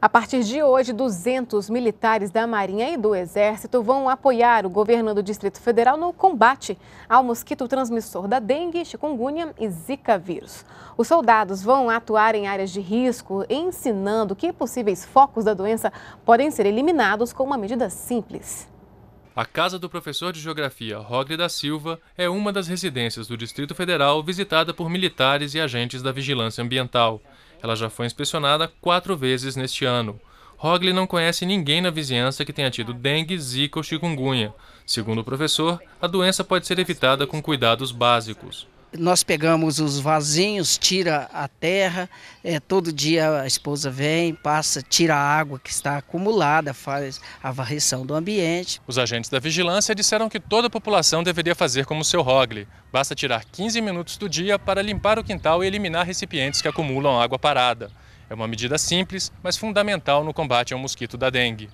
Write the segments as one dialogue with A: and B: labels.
A: A partir de hoje, 200 militares da Marinha e do Exército vão apoiar o governo do Distrito Federal no combate ao mosquito transmissor da dengue, chikungunya e zika vírus. Os soldados vão atuar em áreas de risco, ensinando que possíveis focos da doença podem ser eliminados com uma medida simples.
B: A casa do professor de geografia Rogre da Silva é uma das residências do Distrito Federal visitada por militares e agentes da vigilância ambiental. Ela já foi inspecionada quatro vezes neste ano. Rogli não conhece ninguém na vizinhança que tenha tido dengue, zika ou chikungunya. Segundo o professor, a doença pode ser evitada com cuidados básicos
C: nós pegamos os vasinhos, tira a terra, é, todo dia a esposa vem, passa, tira a água que está acumulada, faz a varrição do ambiente.
B: Os agentes da vigilância disseram que toda a população deveria fazer como o seu Rogli. Basta tirar 15 minutos do dia para limpar o quintal e eliminar recipientes que acumulam água parada. É uma medida simples, mas fundamental no combate ao mosquito da dengue.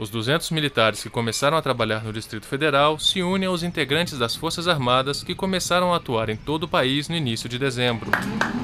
B: Os 200 militares que começaram a trabalhar no Distrito Federal se unem aos integrantes das Forças Armadas que começaram a atuar em todo o país no início de dezembro.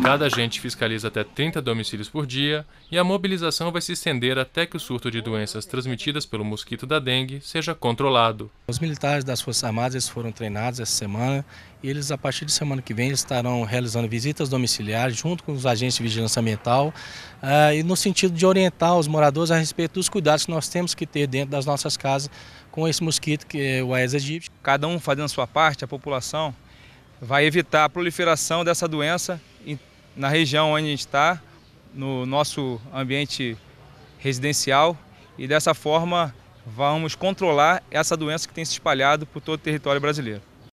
B: Cada agente fiscaliza até 30 domicílios por dia e a mobilização vai se estender até que o surto de doenças transmitidas pelo mosquito da dengue seja controlado.
D: Os militares das Forças Armadas eles foram treinados essa semana e eles, a partir de semana que vem, estarão realizando visitas domiciliares junto com os agentes de vigilância ambiental ah, e no sentido de orientar os moradores a respeito dos cuidados que nós temos que ter viver dentro das nossas casas com esse mosquito que é o Aedes aegypti. Cada um fazendo a sua parte, a população vai evitar a proliferação
E: dessa doença na região onde a gente está, no nosso ambiente residencial e dessa forma vamos controlar essa doença que tem se espalhado por todo o território brasileiro.